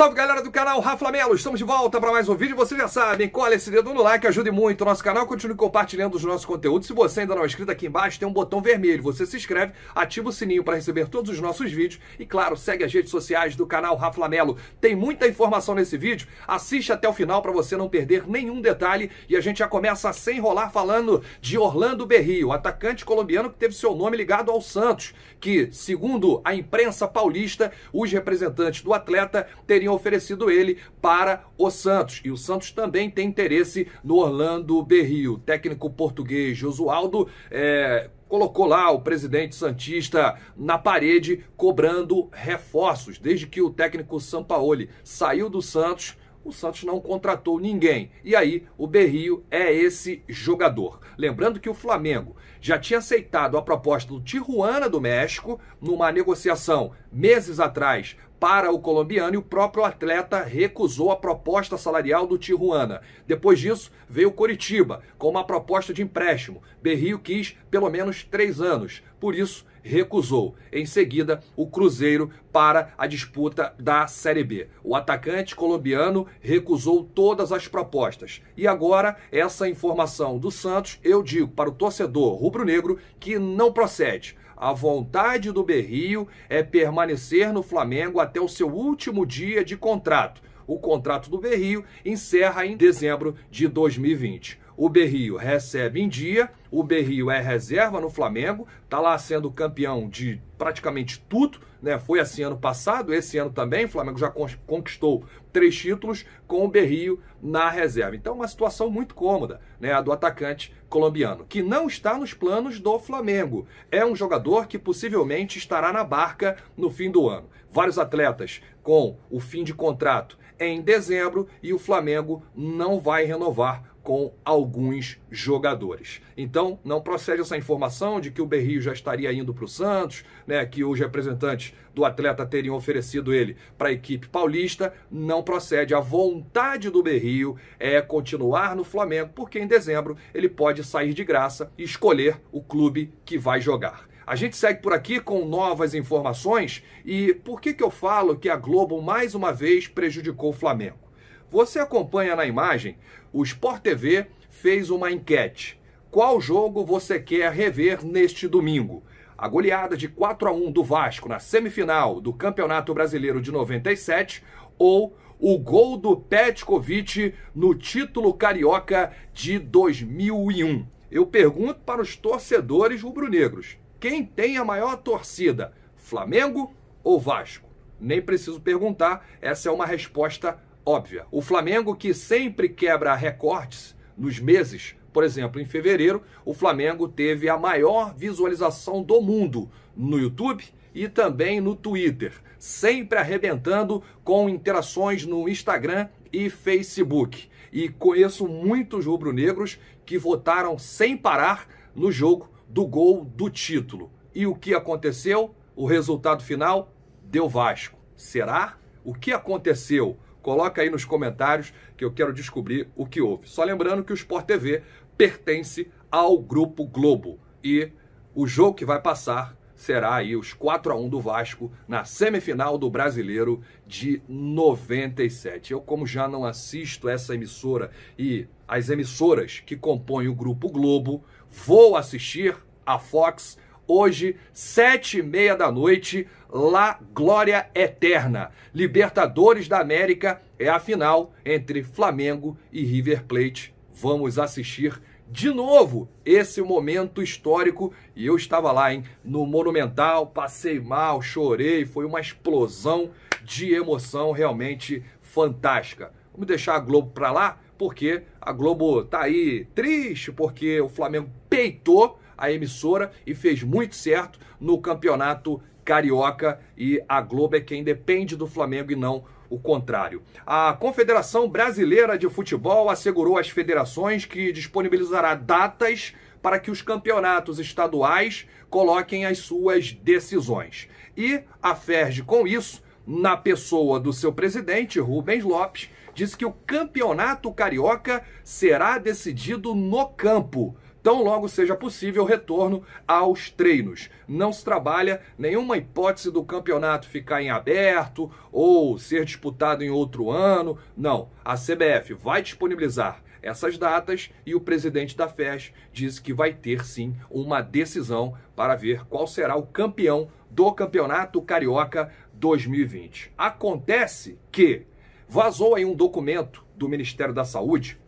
Salve galera do canal Rafa Melo, estamos de volta para mais um vídeo. Vocês já sabem, cola esse dedo no like, ajude muito o nosso canal, continue compartilhando os nossos conteúdos. Se você ainda não é inscrito aqui embaixo, tem um botão vermelho. Você se inscreve, ativa o sininho para receber todos os nossos vídeos e, claro, segue as redes sociais do canal Rafa Melo. Tem muita informação nesse vídeo, assiste até o final para você não perder nenhum detalhe. E a gente já começa sem enrolar falando de Orlando Berrio, atacante colombiano que teve seu nome ligado ao Santos, que, segundo a imprensa paulista, os representantes do atleta teriam tinha oferecido ele para o Santos. E o Santos também tem interesse no Orlando Berrio. O técnico português Josualdo é, colocou lá o presidente Santista na parede cobrando reforços. Desde que o técnico Sampaoli saiu do Santos, o Santos não contratou ninguém. E aí, o Berrio é esse jogador. Lembrando que o Flamengo já tinha aceitado a proposta do Tijuana do México numa negociação meses atrás para o colombiano e o próprio atleta recusou a proposta salarial do Tijuana. Depois disso, veio Coritiba com uma proposta de empréstimo. Berrio quis pelo menos três anos. Por isso, recusou. Em seguida, o Cruzeiro para a disputa da Série B. O atacante colombiano recusou todas as propostas. E agora, essa informação do Santos, eu digo para o torcedor rubro-negro que não procede. A vontade do Berrio é permanecer no Flamengo até o seu último dia de contrato. O contrato do Berrio encerra em dezembro de 2020 o Berrio recebe em dia, o Berrio é reserva no Flamengo, tá lá sendo campeão de praticamente tudo, né? Foi assim ano passado, esse ano também, o Flamengo já conquistou três títulos com o Berrio na reserva. Então, uma situação muito cômoda, né? A do atacante colombiano, que não está nos planos do Flamengo. É um jogador que possivelmente estará na barca no fim do ano. Vários atletas com o fim de contrato em dezembro e o Flamengo não vai renovar com alguns jogadores. Então, não procede essa informação de que o Berrio já estaria indo para o Santos, né, que os representantes do atleta teriam oferecido ele para a equipe paulista, não procede. A vontade do Berrio é continuar no Flamengo, porque em dezembro ele pode sair de graça e escolher o clube que vai jogar. A gente segue por aqui com novas informações e por que, que eu falo que a Globo mais uma vez prejudicou o Flamengo? Você acompanha na imagem, o Sport TV fez uma enquete. Qual jogo você quer rever neste domingo? A goleada de 4 a 1 do Vasco na semifinal do Campeonato Brasileiro de 97 ou o gol do Petkovic no título carioca de 2001? Eu pergunto para os torcedores rubro-negros: quem tem a maior torcida, Flamengo ou Vasco? Nem preciso perguntar, essa é uma resposta óbvia. O Flamengo, que sempre quebra recortes nos meses, por exemplo, em fevereiro, o Flamengo teve a maior visualização do mundo no YouTube e também no Twitter, sempre arrebentando com interações no Instagram e Facebook. E conheço muitos rubro-negros que votaram sem parar no jogo do gol do título. E o que aconteceu? O resultado final deu Vasco. Será? O que aconteceu? Coloca aí nos comentários que eu quero descobrir o que houve. Só lembrando que o Sport TV pertence ao Grupo Globo e o jogo que vai passar será aí os 4 a 1 do Vasco na semifinal do Brasileiro de 97. Eu como já não assisto essa emissora e as emissoras que compõem o Grupo Globo, vou assistir a Fox hoje, sete e meia da noite, lá Glória Eterna. Libertadores da América é a final entre Flamengo e River Plate. Vamos assistir de novo esse momento histórico. E eu estava lá, hein, no Monumental, passei mal, chorei, foi uma explosão de emoção realmente fantástica. Vamos deixar a Globo para lá, porque a Globo tá aí triste, porque o Flamengo peitou a emissora e fez muito certo no campeonato carioca e a Globo é quem depende do Flamengo e não o contrário. A Confederação Brasileira de Futebol assegurou às federações que disponibilizará datas para que os campeonatos estaduais coloquem as suas decisões. E a FERJ, com isso, na pessoa do seu presidente, Rubens Lopes, disse que o campeonato carioca será decidido no campo tão logo seja possível o retorno aos treinos. Não se trabalha nenhuma hipótese do campeonato ficar em aberto ou ser disputado em outro ano. Não, a CBF vai disponibilizar essas datas e o presidente da FES disse que vai ter sim uma decisão para ver qual será o campeão do Campeonato Carioca 2020. Acontece que vazou aí um documento do Ministério da Saúde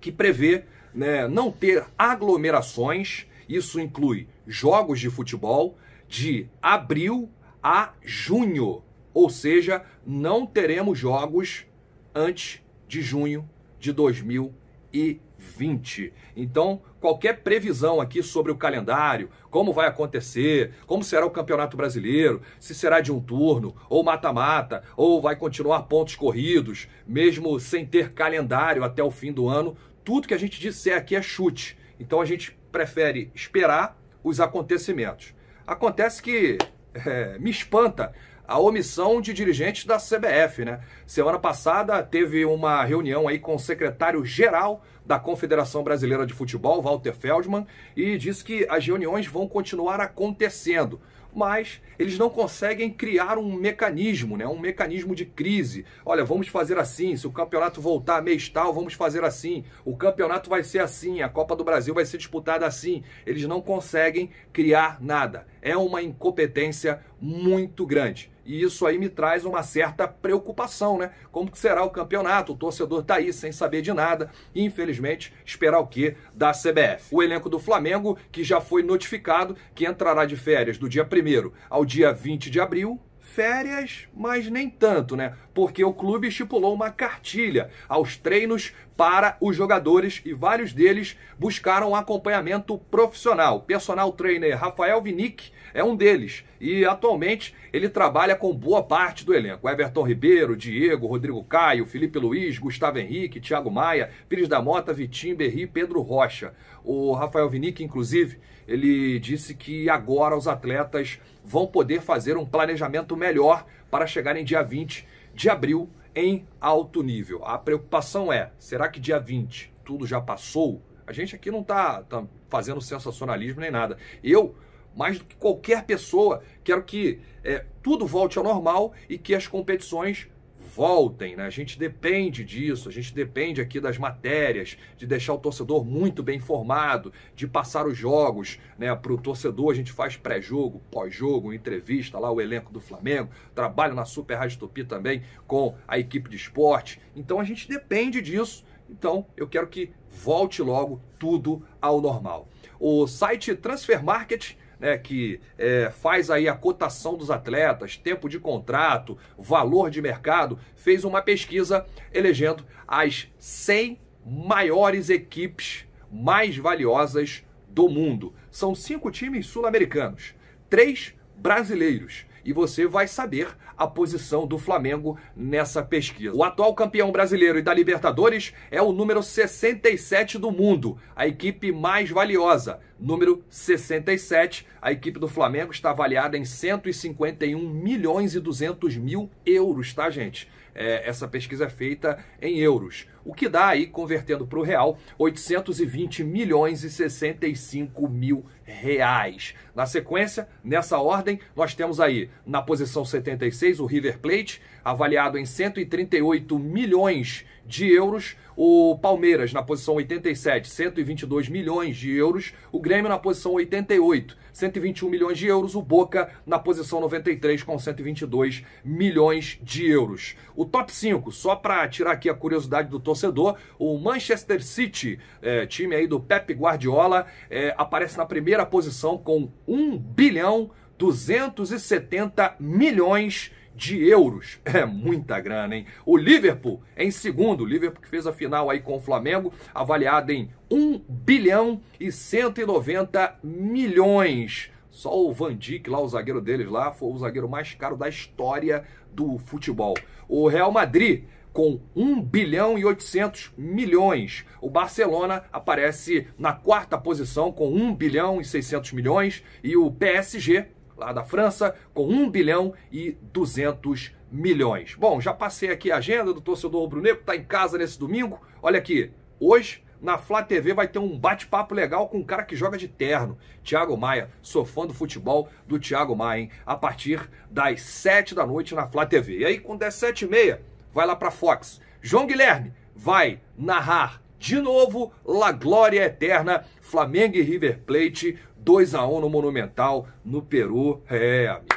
que prevê né, não ter aglomerações, isso inclui jogos de futebol, de abril a junho. Ou seja, não teremos jogos antes de junho de 2020. Então, qualquer previsão aqui sobre o calendário, como vai acontecer, como será o Campeonato Brasileiro, se será de um turno, ou mata-mata, ou vai continuar pontos corridos, mesmo sem ter calendário até o fim do ano, tudo que a gente disser aqui é chute. Então a gente prefere esperar os acontecimentos. Acontece que é, me espanta a omissão de dirigentes da CBF, né? Semana passada teve uma reunião aí com o secretário-geral da Confederação Brasileira de Futebol, Walter Feldman, e disse que as reuniões vão continuar acontecendo mas eles não conseguem criar um mecanismo, né? um mecanismo de crise. Olha, vamos fazer assim, se o campeonato voltar mês tal, vamos fazer assim, o campeonato vai ser assim, a Copa do Brasil vai ser disputada assim. Eles não conseguem criar nada. É uma incompetência muito grande. E isso aí me traz uma certa preocupação, né? Como que será o campeonato? O torcedor tá aí sem saber de nada e, infelizmente, esperar o que da CBF. O elenco do Flamengo, que já foi notificado que entrará de férias do dia 1 ao dia 20 de abril, férias, mas nem tanto, né? Porque o clube estipulou uma cartilha aos treinos para os jogadores e vários deles buscaram acompanhamento profissional. personal trainer Rafael Vinick é um deles e atualmente ele trabalha com boa parte do elenco. Everton Ribeiro, Diego, Rodrigo Caio, Felipe Luiz, Gustavo Henrique, Thiago Maia, Pires da Mota, Vitinho Berri, Pedro Rocha. O Rafael Vinick, inclusive, ele disse que agora os atletas vão poder fazer um planejamento melhor para chegar em dia 20 de abril em alto nível. A preocupação é: será que dia 20 tudo já passou? A gente aqui não está tá fazendo sensacionalismo nem nada. Eu, mais do que qualquer pessoa, quero que é, tudo volte ao normal e que as competições voltem, né? A gente depende disso, a gente depende aqui das matérias, de deixar o torcedor muito bem informado, de passar os jogos, né? Para o torcedor a gente faz pré-jogo, pós-jogo, entrevista lá o elenco do Flamengo, trabalho na Super Rádio Tupi também com a equipe de esporte. Então a gente depende disso. Então eu quero que volte logo tudo ao normal. O site Transfer Market né, que é, faz aí a cotação dos atletas, tempo de contrato, valor de mercado, fez uma pesquisa elegendo as 100 maiores equipes mais valiosas do mundo. São cinco times sul-americanos, três brasileiros e você vai saber a posição do Flamengo nessa pesquisa. O atual campeão brasileiro e da Libertadores é o número 67 do mundo, a equipe mais valiosa. Número 67, a equipe do Flamengo está avaliada em 151 milhões e 200 mil euros, tá, gente? É, essa pesquisa é feita em euros o que dá aí, convertendo para o real, 820 milhões e 65 mil reais. Na sequência, nessa ordem, nós temos aí, na posição 76, o River Plate, avaliado em 138 milhões de euros, o Palmeiras na posição 87, 122 milhões de euros, o Grêmio na posição 88, 121 milhões de euros, o Boca na posição 93 com 122 milhões de euros. O top 5, só para tirar aqui a curiosidade do top torcedor. O Manchester City, é, time aí do Pep Guardiola, é, aparece na primeira posição com 1 bilhão 270 milhões de euros. É muita grana, hein? O Liverpool em segundo. O Liverpool que fez a final aí com o Flamengo, avaliado em 1 bilhão e 190 milhões. Só o Van Dijk, lá o zagueiro deles lá, foi o zagueiro mais caro da história do futebol. O Real Madrid com 1 bilhão e 800 milhões. O Barcelona aparece na quarta posição com 1 bilhão e 600 milhões e o PSG, lá da França, com 1 bilhão e 200 milhões. Bom, já passei aqui a agenda do torcedor rubro-negro, tá em casa nesse domingo. Olha aqui, hoje na Flá TV vai ter um bate-papo legal com um cara que joga de terno, Thiago Maia. Sou fã do futebol do Thiago Maia, hein? A partir das 7 da noite na Flá TV. E aí, quando é 7 e meia, vai lá para Fox. João Guilherme vai narrar de novo La Glória Eterna, Flamengo e River Plate, 2 a 1 no Monumental, no Peru. É, amigo.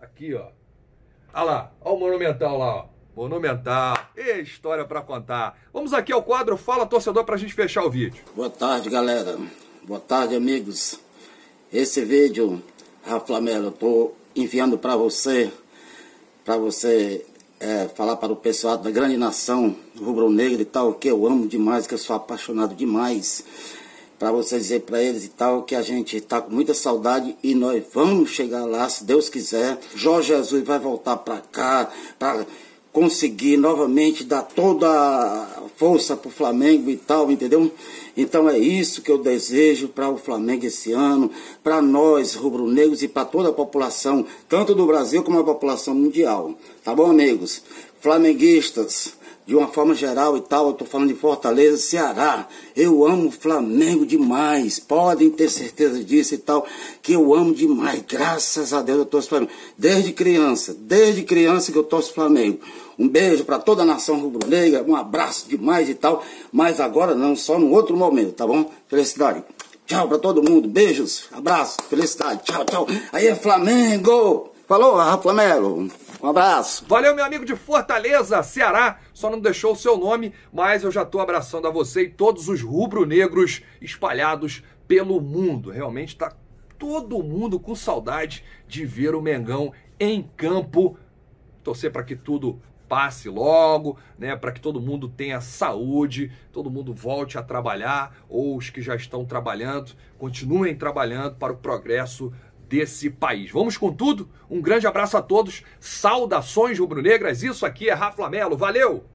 Aqui, ó. Olha lá, olha o Monumental lá, ó. Monumental. E história para contar. Vamos aqui ao quadro Fala Torcedor para a gente fechar o vídeo. Boa tarde, galera. Boa tarde, amigos. Esse vídeo, Rafa Melo, tô enviando para você, para você é, falar para o pessoal da grande nação rubro-negra e tal, que eu amo demais, que eu sou apaixonado demais, para vocês dizer para eles e tal, que a gente está com muita saudade e nós vamos chegar lá, se Deus quiser. Jorge Jesus vai voltar para cá, para conseguir novamente dar toda a força para o Flamengo e tal, entendeu? Então é isso que eu desejo para o Flamengo esse ano, para nós rubro-negros e para toda a população, tanto do Brasil como a população mundial. Tá bom, amigos? Flamenguistas, de uma forma geral e tal, eu tô falando de Fortaleza, Ceará. Eu amo Flamengo demais, podem ter certeza disso e tal, que eu amo demais. Graças a Deus eu torço Flamengo. Desde criança, desde criança que eu torço Flamengo. Um beijo para toda a nação rubro-negra, um abraço demais e tal, mas agora não, só num outro momento, tá bom? Felicidade. Tchau para todo mundo, beijos, abraço, felicidade, tchau, tchau. Aí é Flamengo! Falou, Rafa Flamengo um abraço. Valeu, meu amigo de Fortaleza, Ceará. Só não deixou o seu nome, mas eu já estou abraçando a você e todos os rubro-negros espalhados pelo mundo. Realmente está todo mundo com saudade de ver o Mengão em campo. Torcer para que tudo passe logo, né, para que todo mundo tenha saúde, todo mundo volte a trabalhar ou os que já estão trabalhando continuem trabalhando para o progresso desse país. Vamos com tudo? Um grande abraço a todos, saudações rubro-negras, isso aqui é Rafa Mello. valeu!